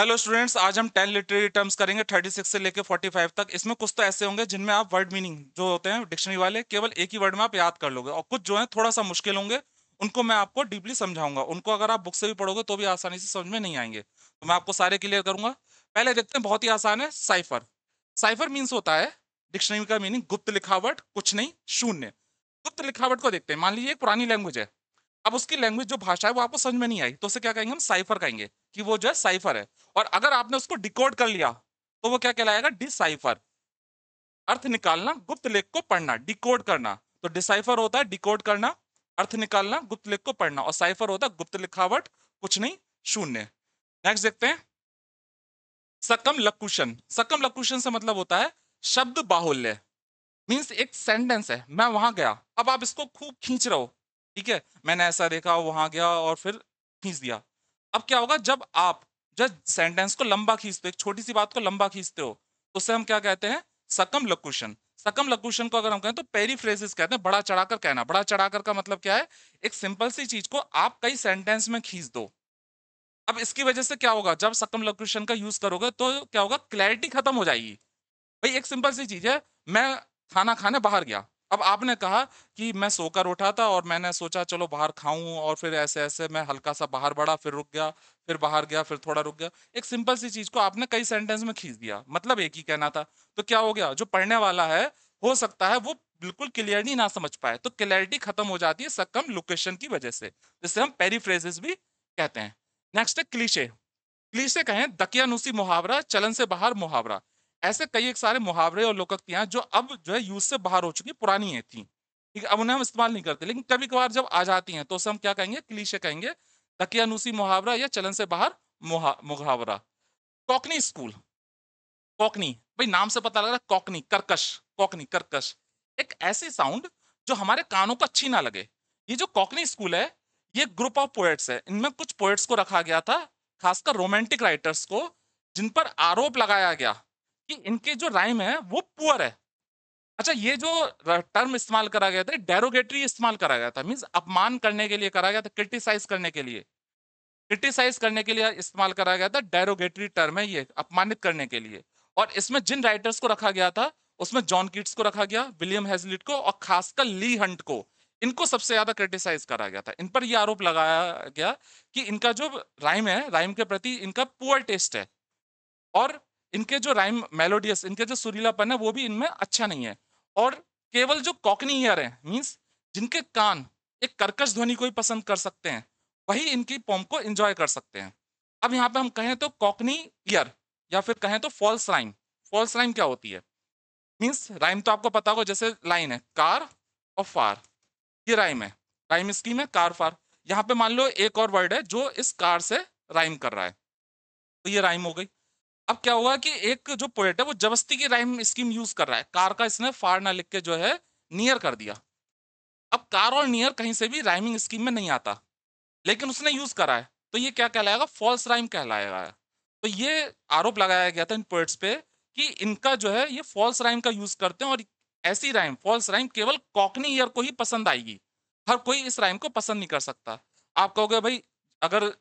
hello students आज हम ten literary terms करेंगे थर्टी सिक्स से लेकर फोर्टी फाइव तक इसमें कुछ तो ऐसे होंगे जिनमें आप वर्ड मीनिंग जो होते हैं डिक्शनरी वाले केवल एक ही वर्ड में आप याद कर लोगे और कुछ जो है थोड़ा सा मुश्किल होंगे उनको मैं आपको डीपली समझाऊंगा उनको अगर आप बुक से भी पढ़ोगे तो भी आसानी से समझ में नहीं आएंगे तो मैं आपको सारे क्लियर करूंगा पहले देखते हैं बहुत ही आसान है साइफर साइफर मीन्स होता है डिक्शनरी का मीनिंग गुप्त लिखावट कुछ नहीं शून्य गुप्त लिखावट को देखते हैं मान लीजिए एक पुरानी लैंग्वेज है अब उसकी लैंग्वेज जो भाषा है वो आपको समझ में नहीं आई तो उसे क्या कहेंगे हम साइफर कहेंगे कि वो जो है साइफर है और अगर आपने उसको डिकोड कर लिया तो वो क्या कहलाएगा डिसाइफर अर्थ निकालना गुप्त लेख को पढ़ना डिकोड करना तो डिसाइफर होता है डिकोड करना अर्थ निकालना गुप्त लेख को पढ़ना और साइफर होता है गुप्त लिखावट कुछ नहीं शून्य नेक्स्ट देखते हैं सकम लकुशन सकम लकुशन से मतलब होता है शब्द बाहुल्य मीन्स एक सेंटेंस है मैं वहां गया अब आप इसको खूब खींच रहे हो ठीक है मैंने ऐसा देखा वहां गया और फिर खींच दिया अब क्या होगा जब आप जब सेंटेंस को लंबा खींचते हो एक छोटी सी बात को लंबा खींचते हो तो उससे हम क्या कहते हैं सकम लकुशन सकम लकुशन को अगर हम कहें तो फ्रेजेस कहते हैं बड़ा चढ़ाकर कहना बड़ा चढ़ाकर का मतलब क्या है एक सिंपल सी चीज को आप कई सेंटेंस में खींच दो अब इसकी वजह से क्या होगा जब सकम लकुशन का यूज करोगे तो क्या होगा क्लैरिटी खत्म हो जाएगी भाई एक सिंपल सी चीज है मैं खाना खाने बाहर गया अब आपने कहा कि मैं सोकर उठा था और मैंने सोचा चलो बाहर खाऊं और फिर ऐसे ऐसे मैं हल्का सा बाहर बढ़ा फिर रुक गया फिर बाहर गया फिर थोड़ा रुक गया एक सिंपल सी चीज को आपने कई सेंटेंस में खींच दिया मतलब एक ही कहना था तो क्या हो गया जो पढ़ने वाला है हो सकता है वो बिल्कुल क्लियरली ना समझ पाए तो क्लियरिटी खत्म हो जाती है सकम लोकेशन की वजह से जिससे हम पेरीफ्रेजेस भी कहते हैं नेक्स्ट है क्लीशे क्लीशे कहें दकियानुसी मुहावरा चलन से बाहर मुहावरा ऐसे कई एक सारे मुहावरे और लोकोक्तियां जो अब जो है यूज से बाहर हो चुकी पुरानी है थी ठीक है अब उन्हें हम इस्तेमाल नहीं करते लेकिन कभी कभार जब आ जाती हैं तो उसे हम क्या कहेंगे क्लीशे कहेंगे तकियानुसी मुहावरा या चलन से बाहर मुहावरा कॉकनी स्कूल कॉकनी भाई नाम से पता लग रहा है कॉकनी कर्कश कॉकनी कर्कश एक ऐसी साउंड जो हमारे कानों को अच्छी ना लगे ये जो कॉकनी स्कूल है ये ग्रुप ऑफ पोएट्स है इनमें कुछ पोएट्स को रखा गया था खासकर रोमांटिक राइटर्स को जिन पर आरोप लगाया गया कि इनके जो राइम है वो पुअर है अच्छा ये जो टर्म इस्तेमाल करा गया था डेरोगेटरी इस्तेमाल करा गया था मीन्स अपमान करने के लिए करा गया था क्रिटिसाइज करने के लिए क्रिटिसाइज करने के लिए इस्तेमाल करा गया था डेरोगेटरी टर्म है ये अपमानित करने के लिए और इसमें जिन राइटर्स को रखा गया था उसमें जॉन किट्स को रखा गया विलियम हेजलिट को और खासकर ली हंट को इनको सबसे ज्यादा क्रिटिसाइज करा गया था इन पर यह आरोप लगाया गया कि इनका जो राइम है राइम के प्रति इनका पुअर टेस्ट है और इनके जो राइम मेलोडियस इनके जो सुरीलापन है वो भी इनमें अच्छा नहीं है और केवल जो कॉकनी ईयर है मीन्स जिनके कान एक कर्कश ध्वनि को ही पसंद कर सकते हैं वही इनकी पॉम को एंजॉय कर सकते हैं अब यहाँ पे हम कहें तो कॉकनी ईयर या फिर कहें तो फॉल्स राइम फॉल्स राइम क्या होती है मीन्स राइम तो आपको पता होगा जैसे लाइन है कार और फार ये राइम है राइम स्कीम है कार फार यहाँ पे मान लो एक और वर्ड है जो इस कार से राइम कर रहा है तो ये राइम हो गई अब क्या हुआ कि एक जो पोएट है वो जबस्ती की राइम स्कीम यूज कर रहा है कार का इसने फार ना लिख के जो है नियर कर दिया अब कार और नियर कहीं से भी राइमिंग स्कीम में नहीं आता लेकिन उसने यूज करा है तो ये क्या कहलाएगा फॉल्स राइम कहलाएगा तो ये आरोप लगाया गया था इन पोएट्स पे कि इनका जो है ये फॉल्स राइम का यूज करते हैं और ऐसी राइम फॉल्स राइम केवल कॉकनी ईयर को ही पसंद आएगी हर कोई इस राइम को पसंद नहीं कर सकता आप कहोगे भाई अगर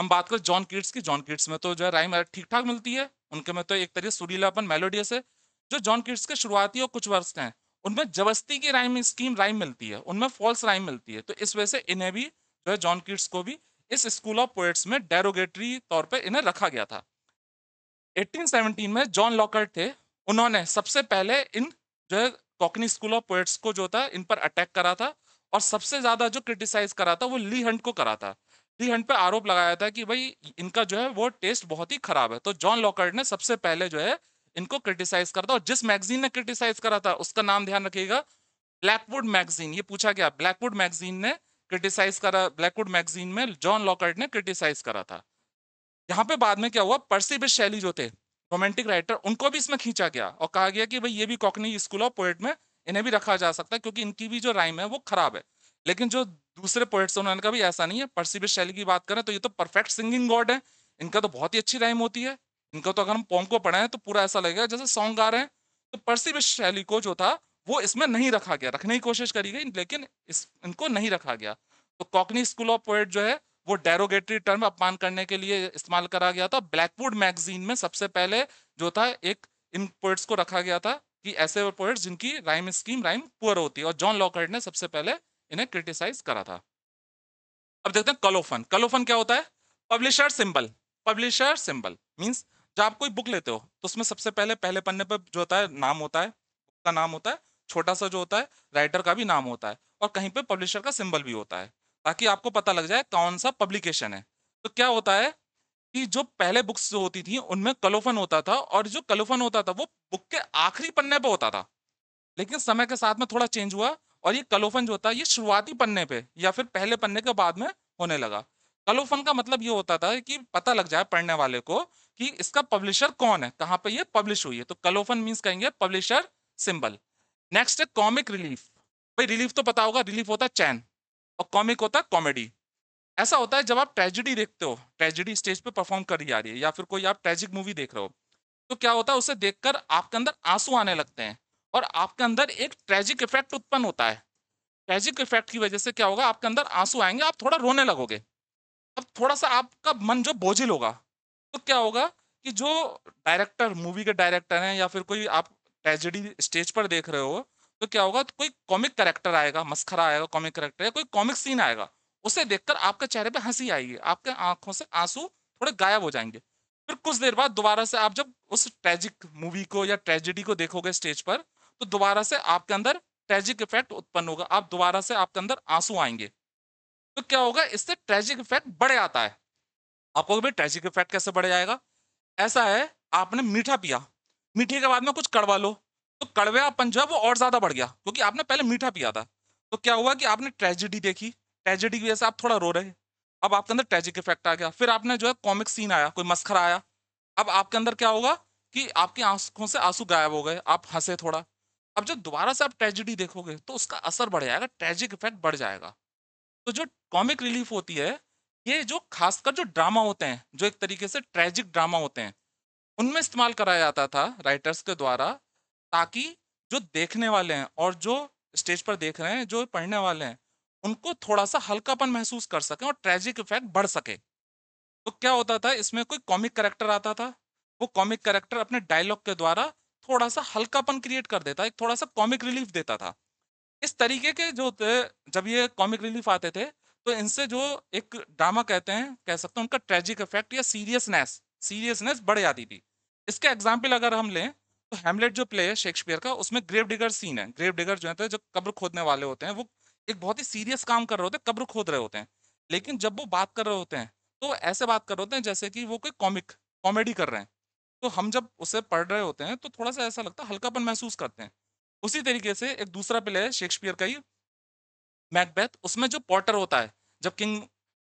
हम बात करें जॉन किड्स की जॉन किड्स में तो जो है राइम ठीक ठाक मिलती है उनके में तो एक तरीके सुरीलापन मेलोडियस है जो जॉन किड्स के शुरुआती और कुछ वर्ष हैं उनमें जबस्ती की राइम स्कीम राइम मिलती है उनमें फॉल्स राइम मिलती है तो इस वजह से इन्हें भी जो है जॉन किड्स को भी इस स्कूल ऑफ पोएट्स में डेरोगेटरी तौर पर इन्हें रखा गया था एटीन में जॉन लॉकर थे उन्होंने सबसे पहले इन जो है कॉकनी स्कूल ऑफ पोएट्स को जो था इन पर अटैक करा था और सबसे ज्यादा जो क्रिटिसाइज करा था वो ली हंट को करा था डी हंट पे आरोप लगाया था कि भाई इनका जो है वो टेस्ट बहुत ही खराब है तो जॉन लॉकर्ड ने सबसे पहले जो है इनको क्रिटिसाइज करा था और जिस मैगजीन ने क्रिटिसाइज करा था उसका नाम ध्यान रखिएगा ब्लैकवुड मैगजीन ये पूछा गया ब्लैकवुड मैगजीन ने क्रिटिसाइज करा ब्लैकवुड मैगजीन में जॉन लॉकर्ड ने क्रिटिसाइज करा था यहाँ पे बाद में क्या हुआ पर्सी बिश शैली जो थे रोमांटिक राइटर उनको भी इसमें खींचा गया और कहा गया कि भाई ये भी कॉकनी स्कूल ऑफ पोएट में इन्हें भी रखा जा सकता है क्योंकि इनकी भी जो राइम है वो खराब है लेकिन जो दूसरे पोइट्स उन्होंने कहा ऐसा नहीं है परसिबिश शैली की बात करें तो ये तो परफेक्ट सिंगिंग गॉड है इनका तो बहुत ही अच्छी राइम होती है इनका तो अगर हम पोम को पढ़ाएं तो पूरा ऐसा लगेगा जैसे सॉन्ग गा रहे हैं तो परसिबिश शैली को जो था वो इसमें नहीं रखा गया रखने की कोशिश करी गई लेकिन इस इनको नहीं रखा गया तो कॉकनी स्कूल ऑफ पोएट जो है वो डेरोगेटरी टर्म अपमान करने के लिए इस्तेमाल करा गया था ब्लैकवुड मैगजीन में सबसे पहले जो था एक इन पोइट्स को रखा गया था कि ऐसे पोइट्स जिनकी राइम स्कीम राइम पुअर होती है और जॉन लॉकर्ड ने सबसे पहले इन्हें क्रिटिसाइज करा था अब देखते हैं कलोफन कलोफन क्या होता है publisher symbol publisher symbol means जब आप कोई बुक लेते हो तो उसमें सबसे पहले पहले पन्ने पर जो होता है नाम होता है बुक का नाम होता है छोटा सा जो होता है राइटर का भी नाम होता है और कहीं पर पब्लिशर का सिंबल भी होता है ताकि आपको पता लग जाए कौन सा पब्लिकेशन है तो क्या होता है कि जो पहले बुक्स जो होती थी उनमें कलोफन होता था और जो कलोफन होता था वो बुक के आखिरी पन्ने पर होता था लेकिन समय के साथ में थोड़ा चेंज हुआ और ये कलोफन जो होता है ये शुरुआती पन्ने पे या फिर पहले पन्ने के बाद में होने लगा कलोफन का मतलब ये होता था कि पता लग जाए पढ़ने वाले को कि इसका पब्लिशर कौन है कहाँ पे ये पब्लिश हुई है तो कलोफन मीन्स कहेंगे पब्लिशर सिंबल नेक्स्ट है कॉमिक रिलीफ भाई रिलीफ तो पता होगा रिलीफ होता है चैन और कॉमिक होता है कॉमेडी ऐसा होता है जब आप ट्रेजिडी देखते हो ट्रेजिडी स्टेज पे परफॉर्म कर जा रही है या फिर कोई आप ट्रेजिक मूवी देख रहे हो तो क्या होता है उसे देखकर आपके अंदर आंसू आने लगते हैं और आपके अंदर एक ट्रेजिक इफेक्ट उत्पन्न होता है ट्रेजिक इफेक्ट की वजह से क्या होगा आपके अंदर आंसू आएंगे आप थोड़ा रोने लगोगे अब थोड़ा सा आपका मन जो बोझिल होगा तो क्या होगा कि जो डायरेक्टर मूवी के डायरेक्टर हैं या फिर कोई आप ट्रेजिडी स्टेज पर देख रहे हो तो क्या होगा तो कोई कॉमिक करेक्टर आएगा मस्खरा आएगा कॉमिक करेक्टर या कोई कॉमिक सीन आएगा उसे देखकर आपके चेहरे पर हंसी आएगी आपके आंखों से आंसू थोड़े गायब हो जाएंगे फिर कुछ देर बाद दोबारा से आप जब उस ट्रेजिक मूवी को या ट्रेजिडी को देखोगे स्टेज पर तो दोबारा से आपके अंदर ट्रेजिक इफेक्ट उत्पन्न होगा आप दोबारा से आपके अंदर आंसू आएंगे तो क्या होगा इससे ट्रेजिक इफेक्ट बढ़ आता है आपको भाई ट्रेजिक इफेक्ट कैसे बढ़ जाएगा ऐसा है आपने मीठा पिया मीठे के बाद में कुछ कड़वा लो तो कड़वापन जो है वो और ज्यादा बढ़ गया क्योंकि आपने पहले मीठा पिया था तो क्या हुआ कि आपने ट्रेजिडी देखी ट्रेजिडी की वजह से आप थोड़ा रो रहे अब आपके अंदर ट्रेजिक इफेक्ट आ गया फिर आपने जो है कॉमिक सीन आया कोई मस्खरा आया अब आपके अंदर क्या होगा कि आपकी आंखों से आंसू गायब हो गए आप हंसे थोड़ा अब जब दोबारा से आप ट्रेजिडी देखोगे तो उसका असर बढ़ जाएगा ट्रेजिक इफेक्ट बढ़ जाएगा तो जो कॉमिक रिलीफ होती है ये जो खासकर जो ड्रामा होते हैं जो एक तरीके से ट्रेजिक ड्रामा होते हैं उनमें इस्तेमाल कराया जाता था राइटर्स के द्वारा ताकि जो देखने वाले हैं और जो स्टेज पर देख रहे हैं जो पढ़ने वाले हैं उनको थोड़ा सा हल्कापन महसूस कर सकें और ट्रेजिक इफेक्ट बढ़ सके तो क्या होता था इसमें कोई कॉमिक करेक्टर आता था वो कॉमिक करेक्टर अपने डायलॉग के द्वारा थोड़ा सा हल्कापन क्रिएट कर देता एक थोड़ा सा कॉमिक रिलीफ देता था इस तरीके के जो होते जब ये कॉमिक रिलीफ आते थे तो इनसे जो एक ड्रामा कहते हैं कह सकते हैं उनका ट्रेजिक इफेक्ट या सीरियसनेस सीरियसनेस बढ़ जाती थी इसका एग्जाम्पल अगर हम लें तो हेमलेट जो प्ले है शेक्सपियर का उसमें ग्रेव डिगर सीन है ग्रेव डिगर जो है तो जो कब्र खोदने वाले होते हैं वो एक बहुत ही सीरियस काम कर रहे होते हैं कब्र खोद रहे होते हैं लेकिन जब वो बात कर रहे होते हैं तो ऐसे बात कर रहे होते हैं जैसे कि वो कोई कॉमिक कॉमेडी कर रहे हैं तो हम जब उसे पढ़ रहे होते हैं तो थोड़ा सा ऐसा लगता है हल्कापन महसूस करते हैं उसी तरीके से एक दूसरा प्ले है शेक्सपियर का ही मैकबेथ उसमें जो पॉटर होता है जब किंग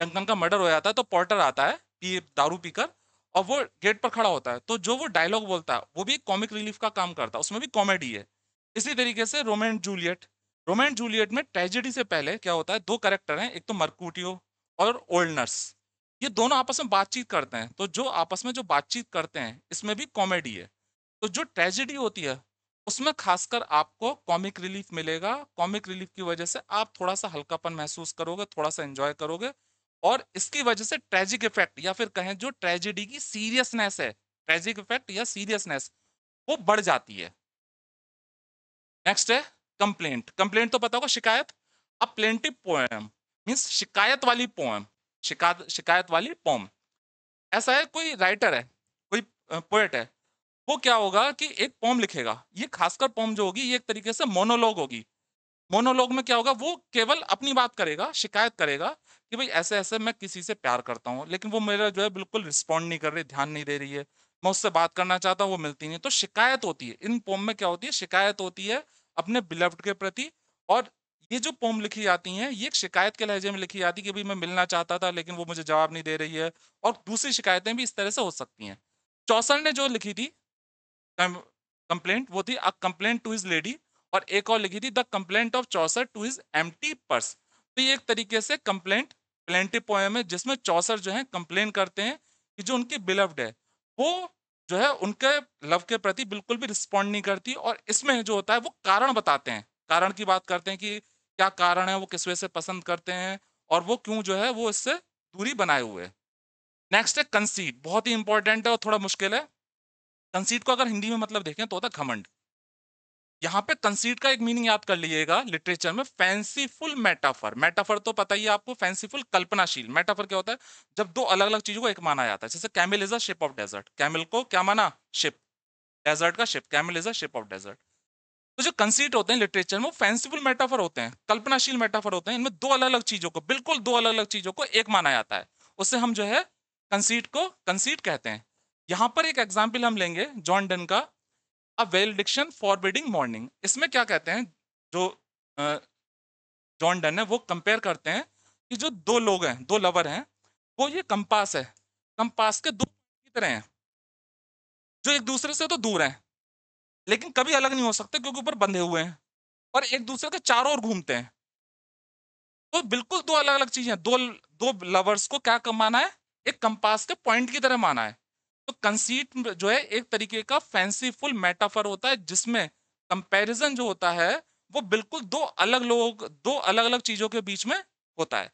डंकन का मर्डर हो जाता है तो पॉटर आता है पी दारू पीकर और वो गेट पर खड़ा होता है तो जो वो डायलॉग बोलता है वो भी एक कॉमिक रिलीफ का काम करता है उसमें भी कॉमेडी है इसी तरीके से रोमेंट जूलियट रोमेंट जूलियट में ट्रेजेडी से पहले क्या होता है दो करेक्टर हैं एक तो मरकूटियो और ओल्ड नर्स ये दोनों आपस में बातचीत करते हैं तो जो आपस में जो बातचीत करते हैं इसमें भी कॉमेडी है तो जो ट्रेजिडी होती है उसमें खासकर आपको कॉमिक रिलीफ मिलेगा कॉमिक रिलीफ की वजह से आप थोड़ा सा हल्कापन महसूस करोगे थोड़ा सा एंजॉय करोगे और इसकी वजह से ट्रेजिक इफेक्ट या फिर कहें जो ट्रेजिडी की सीरियसनेस है ट्रेजिक इफेक्ट या सीरियसनेस वो बढ़ जाती है नेक्स्ट है कंप्लेंट कंप्लेंट तो पता होगा शिकायत अ प्लेंटिव पोएम मीन्स शिकायत वाली पोएम शिकायत शिकायत वाली पॉम ऐसा है कोई राइटर है कोई पोएट है वो क्या होगा कि एक पॉम लिखेगा ये खासकर पॉम जो होगी ये एक तरीके से मोनोलॉग होगी मोनोलॉग में क्या होगा वो केवल अपनी बात करेगा शिकायत करेगा कि भाई ऐसे ऐसे मैं किसी से प्यार करता हूँ लेकिन वो मेरा जो है बिल्कुल रिस्पॉन्ड नहीं कर रही ध्यान नहीं दे रही है मैं उससे बात करना चाहता हूँ वो मिलती नहीं तो शिकायत होती है इन पोम में क्या होती है शिकायत होती है अपने बिलव्ड के प्रति और ये जो पोम लिखी जाती हैं ये एक शिकायत के लहजे में लिखी जाती है कि भाई मैं मिलना चाहता था लेकिन वो मुझे जवाब नहीं दे रही है और दूसरी शिकायतें भी इस तरह से हो सकती हैं चौसल ने जो लिखी थी कंप्लेंट वो थी a complaint to his lady और एक और लिखी थी the complaint of Chaucer to his एम पर्स तो ये एक तरीके से कंप्लेंट प्लेंटी पोएम है जिसमें चौसर जो है कंप्लेन करते हैं कि जो उनकी बिलव्ड है वो जो है उनके लव के प्रति बिल्कुल भी रिस्पॉन्ड नहीं करती और इसमें जो होता है वो कारण बताते हैं कारण की बात करते हैं कि क्या कारण है वो किस वजह से पसंद करते हैं और वो क्यों जो है वो इससे दूरी बनाए हुए नेक्स्ट है कंसीट बहुत ही इंपॉर्टेंट है और थोड़ा मुश्किल है कंसीट को अगर हिंदी में मतलब देखें तो होता घमंड यहाँ पे कंसीट का एक मीनिंग याद कर लीजिएगा लिटरेचर में फैंसीफुल मेटाफर मेटाफर तो पता ही है आपको फैंसीफुल कल्पनाशील मेटाफर क्या होता है जब दो अलग अलग चीजों को एक माना जाता है जैसे camel is a ship of desert camel को क्या माना शिप डेजर्ट का ship camel is a ship of desert तो जो कंसीट होते हैं लिटरेचर में वो फैंसीफुल मेटाफर होते हैं कल्पनाशील मेटाफर होते हैं इनमें दो अलग अलग चीजों को बिल्कुल दो अलग अलग चीजों को एक माना जाता है उससे हम जो है कंसीट को कंसीट कहते हैं यहाँ पर एक एग्जाम्पल हम लेंगे जॉन डन का a valediction forbidding mourning इसमें क्या कहते हैं जो जॉन डन है वो कंपेयर करते हैं कि जो दो लोग हैं दो लवर हैं वो ये कंपास है कंपास के दो तरह हैं जो एक दूसरे से तो दूर हैं लेकिन कभी अलग नहीं हो सकते क्योंकि ऊपर बंधे हुए हैं और एक दूसरे के चारों ओर घूमते हैं तो बिल्कुल दो अलग अलग चीजें दो दो लवर्स को क्या माना है एक कंपास के पॉइंट की तरह माना है तो कंसीट जो है एक तरीके का फैंसीफुल मेटाफर होता है जिसमें कंपैरिजन जो होता है वो बिल्कुल दो अलग लोग दो अलग अलग चीजों के बीच में होता है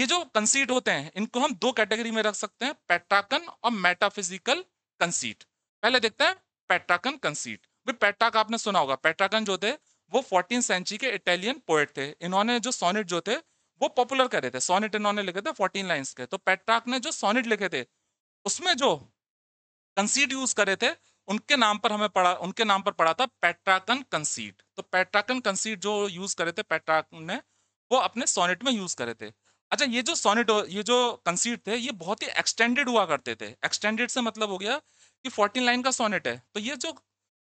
ये जो कंसीट होते हैं इनको हम दो कैटेगरी में रख सकते हैं पेट्राकन और मेटाफिजिकल कंसीट पहले देखते हैं पेट्राकन कंसीट भी पेट्राक आपने सुना होगा पेट्राकन जो थे वो फोर्टीन सेंचुरी के इटालियन पोएट थे इन्होंने जो सोनेट जो थे वो पॉपुलर करे थे सोनेट इन्होंने लिखे थे फोर्टीन लाइन्स के तो पेट्राक ने जो सोनेट लिखे थे उसमें जो कंसीड यूज करे थे उनके नाम पर हमें पढ़ा उनके नाम पर पढ़ा था पेट्राकन कंसीड तो पेट्राकन कंसीड जो यूज करे थे पेट्राक ने वो अपने सोनेट में यूज करे थे अच्छा ये जो सोनेट ये जो कंसीड थे ये बहुत ही एक्सटेंडेड हुआ करते थे एक्सटेंडेड से मतलब हो गया कि फोर्टीन लाइन का सोनेट है तो ये जो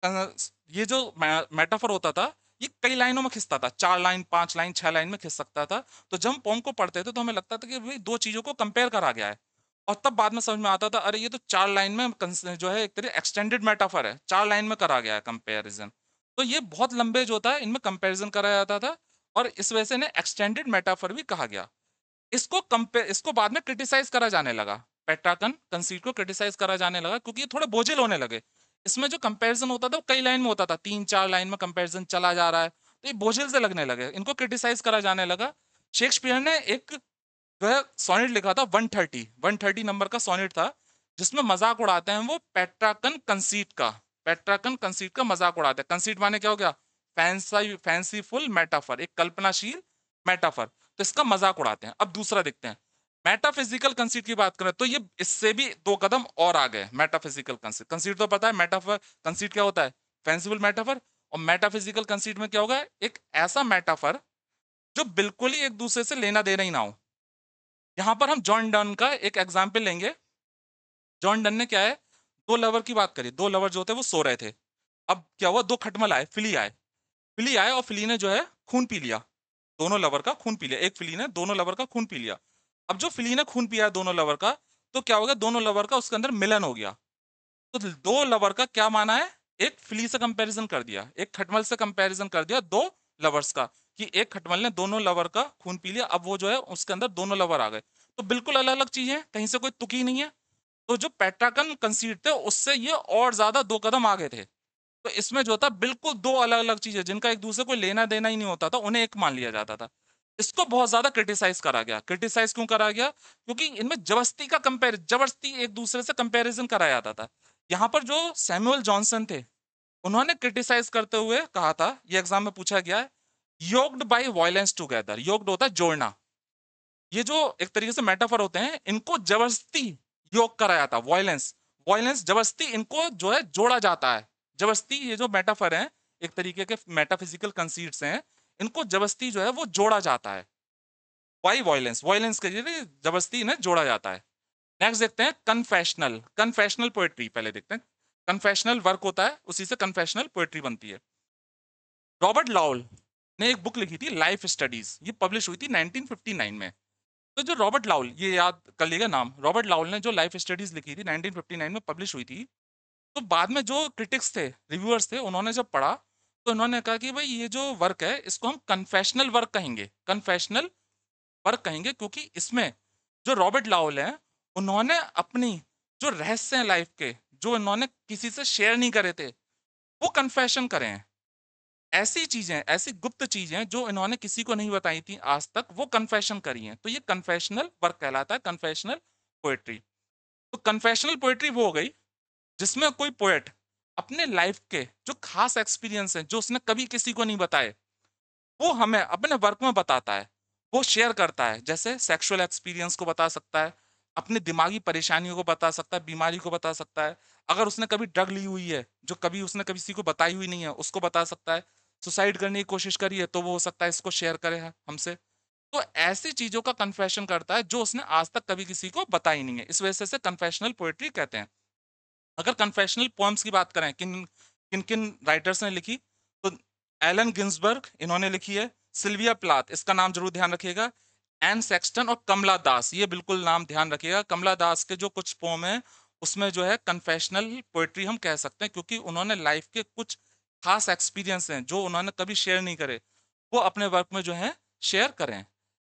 ये जो मेटाफर होता था ये कई लाइनों में खिसता था चार लाइन पांच लाइन छह लाइन में खिस सकता था तो जब हम पोम को पढ़ते थे तो हमें लगता था कि भाई दो चीजों को कंपेयर करा गया है और तब बाद में समझ में आता था अरे ये तो चार लाइन में जो है एक तरह एक्सटेंडेड मेटाफर है चार लाइन में करा गया है कंपेरिजन तो ये बहुत लंबे जो था इनमें कंपेरिजन कराया जाता था और इस वजह से इन्हें एक्सटेंडेड मेटाफर भी कहा गया इसको कंपेयर इसको बाद में क्रिटिसाइज करा जाने लगा पेट्राकन कंसीट को क्रिटिसाइज करा जाने लगा क्योंकि ये थोड़े बोझिल होने लगे इसमें जो कंपैरिजन होता था वो कई लाइन में होता था तीन चार लाइन में कंपैरिजन चला जा रहा है तो ये बोझिल से लगने लगे इनको क्रिटिसाइज करा जाने लगा शेक्सपियर ने एक है सोनेट लिखा था one thirty one thirty number का सोनेट था जिसमें मजाक उड़ाते हैं वो पेट्राकन कंसीट का पेट्राकन कंसीट का मजाक उड़ाते हैं कंसीट माने क्या हो गया फैंसी फैंसीफुल मेटाफर एक कल्पनाशील मेटाफर तो इसका मजाक उड़ाते हैं अब दूसरा देखते हैं मेटाफिजिकल कंसीट की बात करें तो ये इससे भी दो कदम और आ गए मेटाफिजिकल कंसीट कंसीट तो पता है मेटाफर कंसीट क्या होता है फैंसिबल मेटाफर और मेटाफिजिकल कंसीट में क्या होगा एक ऐसा मेटाफर जो बिल्कुल ही एक दूसरे से लेना देना ही ना हो यहां पर हम जॉन डन का एक एग्जाम्पल लेंगे जॉन डन ने क्या है दो लवर की बात करी दो लवर जो होते वो सो रहे थे अब क्या हुआ दो खटमल आए फिली आए फिली आए और फिली ने जो है खून पी लिया दोनों लवर का खून पी लिया एक फिली ने दोनों लवर का खून पी लिया अब जो फिली ने खून पिया है दोनों लवर का तो क्या हो गया दोनों लवर का उसके अंदर मिलन हो गया तो दो लवर का क्या माना है एक फिली से कंपेरिजन कर दिया एक खटमल से कंपेरिजन कर दिया दो लवर्स का कि एक खटमल ने दोनों लवर का खून पी लिया अब वो जो है उसके अंदर दोनों लवर आ गए तो बिल्कुल अलग अलग चीजें कहीं से कोई तुकी नहीं है तो जो पेट्राकन कंसीड थे उससे ये और ज्यादा दो कदम आगे थे तो इसमें जो था बिल्कुल दो अलग अलग चीजें जिनका एक दूसरे को लेना देना ही नहीं होता था उन्हें एक मान लिया जाता था इसको बहुत ज्यादा क्रिटिसाइज करा गया क्रिटिसाइज क्यों करा गया क्योंकि इनमें जबस्ती का कंपेर जबस्ती एक दूसरे से कंपेरिजन कराया जाता था यहाँ पर जो सैमुअल जॉनसन थे उन्होंने क्रिटिसाइज करते हुए कहा था ये एग्जाम में पूछा गया है yoked by violence together yoked होता है जोड़ना ये जो एक तरीके से मेटाफर होते हैं इनको जबरस्ती योग कराया था वायलेंस वायलेंस जबरस्ती इनको जो है जोड़ा जाता है जबरस्ती ये जो मेटाफर है एक तरीके के मेटाफिजिकल कंसीड्स हैं इनको जबस्ती जो है वो जोड़ा जाता है वाई वायलेंस वायलेंस के जरिए जबस्ती इन्हें जोड़ा जाता है नेक्स्ट देखते हैं कन्फेशनल कन्फेशनल पोएट्री पहले देखते हैं कन्फेशनल वर्क होता है उसी से कन्फेशनल पोएट्री बनती है रॉबर्ट लाउल ने एक बुक लिखी थी लाइफ स्टडीज ये पब्लिश हुई थी 1959 में तो जो रॉबर्ट लाउल ये याद कर लिएगा नाम रॉबर्ट लाउल ने जो लाइफ स्टडीज लिखी थी 1959 में पब्लिश हुई थी तो बाद में जो क्रिटिक्स थे रिव्यूअर्स थे उन्होंने जब पढ़ा तो उन्होंने कहा कि भाई ये जो वर्क है इसको हम कन्फेशनल वर्क कहेंगे कन्फेशनल वर्क कहेंगे क्योंकि इसमें जो रॉबर्ट लाओल हैं उन्होंने अपनी जो रहस्य हैं लाइफ के जो उन्होंने किसी से शेयर नहीं करे थे वो कन्फेशन करें हैं ऐसी चीजें ऐसी गुप्त चीजें जो इन्होंने किसी को नहीं बताई थी आज तक वो कन्फेशन करी हैं तो ये कन्फेशनल वर्क कहलाता है कन्फेशनल पोएट्री तो कन्फेशनल पोएट्री वो हो गई जिसमें कोई पोएट अपने लाइफ के जो खास एक्सपीरियंस हैं जो उसने कभी किसी को नहीं बताए वो हमें अपने वर्क में बताता है वो शेयर करता है जैसे सेक्सुअल एक्सपीरियंस को बता सकता है अपने दिमागी परेशानियों को बता सकता है बीमारी को बता सकता है अगर उसने कभी ड्रग ली हुई है जो कभी उसने कभी किसी को बताई हुई नहीं है उसको बता सकता है सुसाइड करने की कोशिश करी है तो वो हो सकता है इसको शेयर करे हमसे तो ऐसी चीजों का कन्फेशन करता है जो उसने आज तक कभी किसी को बताई नहीं है इस वजह से कन्फेशनल पोएट्री कहते हैं अगर कन्फेशनल पोएम्स की बात करें किन किन किन राइटर्स ने लिखी तो एलन गिन्सबर्ग इन्होंने लिखी है सिल्विया प्लाथ इसका नाम जरूर ध्यान रखिएगा एन सेक्सटन और कमला दास ये बिल्कुल नाम ध्यान रखिएगा कमला दास के जो कुछ पोम हैं उसमें जो है कन्फेशनल पोइट्री हम कह सकते हैं क्योंकि उन्होंने लाइफ के कुछ खास एक्सपीरियंस हैं जो उन्होंने कभी शेयर नहीं करे वो अपने वर्क में जो है शेयर करें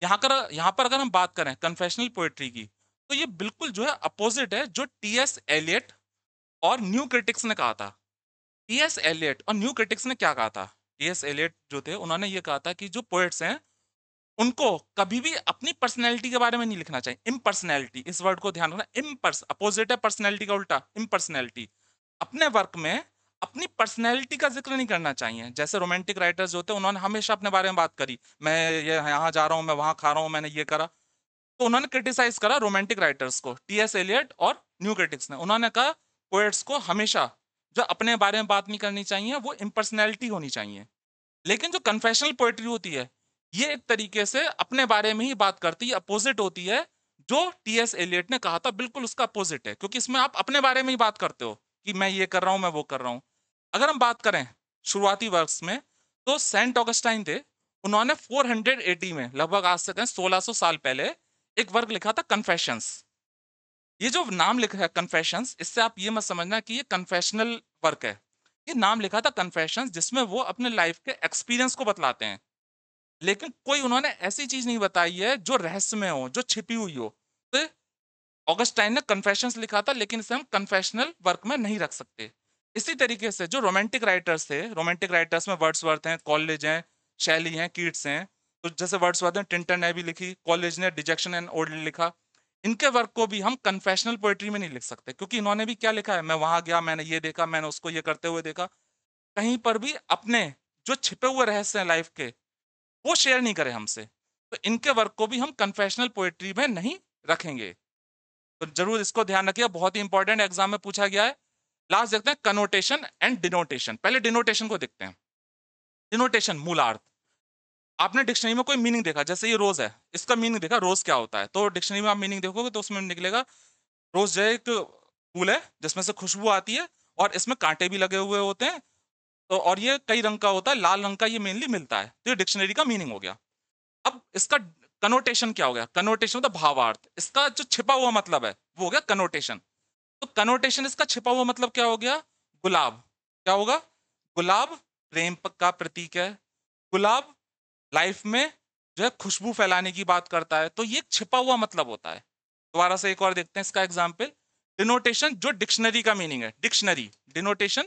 यहाँ कर यहाँ पर अगर हम बात करें कन्फेशनल पोइट्री की तो ये बिल्कुल जो है अपोजिट है जो टी एस एलियट और न्यू क्रिटिक्स ने कहा था टी एस एलियट और न्यू क्रिटिक्स ने क्या कहा था टी एस एलियट जो थे उन्होंने ये कहा था कि जो पोएट्स हैं उनको कभी भी अपनी पर्सनैलिटी के बारे में नहीं लिखना चाहिए इम पर्सनैलिटी इस वर्ड को ध्यान रखना इम पर्स अपोजिट है पर्सनैलिटी का उल्टा इम पर्सनैलिटी अपने वर्क में अपनी पर्सनैलिटी का जिक्र नहीं करना चाहिए जैसे रोमांटिक राइटर्स जो होते हैं उन्होंने हमेशा अपने बारे में बात करी मैं ये यहाँ जा रहा हूँ मैं वहाँ खा रहा हूँ मैंने ये करा तो उन्होंने क्रिटिसाइज करा रोमांटिक राइटर्स को टी एस एलियट और न्यू क्रिटिक्स ने उन्होंने कहा पोएट्स को हमेशा जो अपने बारे में बात नहीं करनी चाहिए वो इम्पर्सनैलिटी होनी चाहिए लेकिन जो कन्फेशनल पोएट्री होती है ये एक तरीके से अपने बारे में ही बात करती है अपोजिट होती है जो टी एस एलियट ने कहा था बिल्कुल उसका अपोजिट है क्योंकि इसमें आप अपने बारे में ही बात करते हो कि मैं ये कर रहा हूँ मैं वो कर रहा हूँ अगर हम बात करें शुरुआती वर्ष में तो सेंट ऑगस्टाइन थे उन्होंने 480 में लगभग आज से कहें 1600 साल पहले एक वर्ग लिखा था कन्फेशंस ये जो नाम लिखा है कन्फेशन इससे आप ये मत समझना कि ये कन्फेशनल वर्क है ये नाम लिखा था कन्फेशन जिसमें वो अपने लाइफ के एक्सपीरियंस को बतलाते हैं लेकिन कोई उन्होंने ऐसी चीज नहीं बताई है जो रहस्य में हो जो छिपी हुई हो तो ऑगस्टाइन ने कन्फेशन लिखा था लेकिन इसे हम कन्फेशनल वर्क में नहीं रख सकते इसी तरीके से जो रोमांटिक राइटर्स थे रोमांटिक राइटर्स में वर्ड्स वर्थ हैं कॉलेज हैं शैली हैं कीट्स हैं तो जैसे वर्ड्स वर्थ हैं टिंटन ने भी लिखी कॉलेज ने डिजेक्शन एंड ओल्ड लिखा इनके वर्क को भी हम कन्फेशनल पोइट्री में नहीं लिख सकते क्योंकि इन्होंने भी क्या लिखा है मैं वहां गया मैंने ये देखा मैंने उसको ये करते हुए देखा कहीं पर भी अपने जो छिपे हुए रहस्य हैं लाइफ के वो शेयर नहीं करे हमसे तो इनके वर्क को भी हम कन्फेशनल पोइट्री में नहीं रखेंगे तो जरूर इसको ध्यान रखिए बहुत ही इंपॉर्टेंट एग्जाम में पूछा गया है लास्ट देखते हैं कनोटेशन एंड डिनोटेशन पहले डिनोटेशन को देखते हैं डिनोटेशन मूलार्थ आपने डिक्शनरी में कोई मीनिंग देखा जैसे ये रोज है इसका मीनिंग देखा रोज क्या होता है तो डिक्शनरी में आप मीनिंग देखोगे तो उसमें निकलेगा रोज जो एक फूल है जिसमें से खुशबू आती है और इसमें कांटे भी लगे हुए होते हैं तो और ये कई रंग का होता है लाल रंग का ये मेनली मिलता है तो ये डिक्शनरी का मीनिंग हो गया अब इसका कनोटेशन क्या हो गया कनोटेशन होता मतलब भावार्थ इसका जो छिपा हुआ मतलब है वो हो गया कनोटेशन तो कनोटेशन इसका छिपा हुआ मतलब क्या हो गया गुलाब क्या होगा गुलाब प्रेम का प्रतीक है गुलाब लाइफ में जो है खुशबू फैलाने की बात करता है तो ये छिपा हुआ मतलब होता है दोबारा से एक और देखते हैं इसका एग्जाम्पल डिनोटेशन जो डिक्शनरी का मीनिंग है डिक्शनरी डिनोटेशन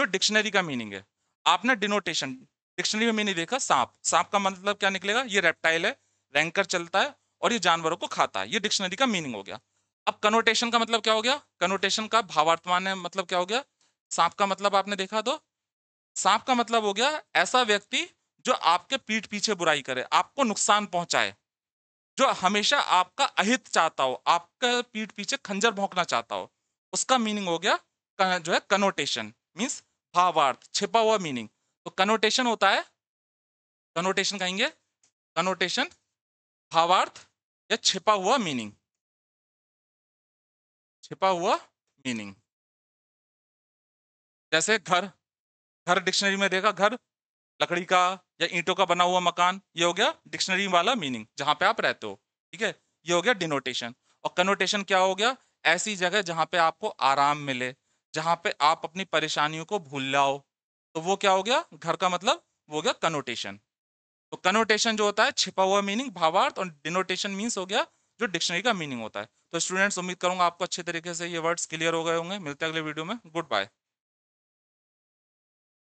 जो डिक्शनरी का मीनिंग है आपने डिनोटेशन डिक्शनरी में मैंने देखा सांप सांप का मतलब क्या निकलेगा ये रेप्टाइल है रैंकर चलता है और ये जानवरों को खाता है ये डिक्शनरी का मीनिंग हो गया अब कनोटेशन का मतलब क्या हो गया कनोटेशन का भावार्थमान मतलब क्या हो गया सांप का मतलब आपने देखा तो सांप का मतलब हो गया ऐसा व्यक्ति जो आपके पीठ पीछे बुराई करे आपको नुकसान पहुंचाए जो हमेशा आपका अहित चाहता हो आपके पीठ पीछे खंजर भोंकना चाहता हो उसका मीनिंग हो गया जो है कनोटेशन मीन्स भावार्थ छिपा हुआ मीनिंग तो कनोटेशन होता है कनोटेशन कहेंगे कनोटेशन भावार्थ या छिपा हुआ मीनिंग छिपा हुआ मीनिंग जैसे घर घर डिक्शनरी में देखा घर लकड़ी का या ईंटों का बना हुआ मकान ये हो गया डिक्शनरी वाला मीनिंग जहाँ पे आप रहते हो ठीक है ये हो गया डिनोटेशन और कनोटेशन क्या हो गया ऐसी जगह जहाँ पे आपको आराम मिले जहां पे आप अपनी परेशानियों को भूल लाओ तो वो क्या हो गया घर का मतलब वो हो गया कनोटेशन तो कनोटेशन जो होता है छिपा हुआ मीनिंग भावार्थ और डिनोटेशन मीन्स हो गया जो डिक्शनरी का मीनिंग होता है तो स्टूडेंट्स उम्मीद करूंगा आपको अच्छे तरीके से ये वर्ड्स क्लियर हो गए होंगे मिलते हैं अगले वीडियो में गुड बाय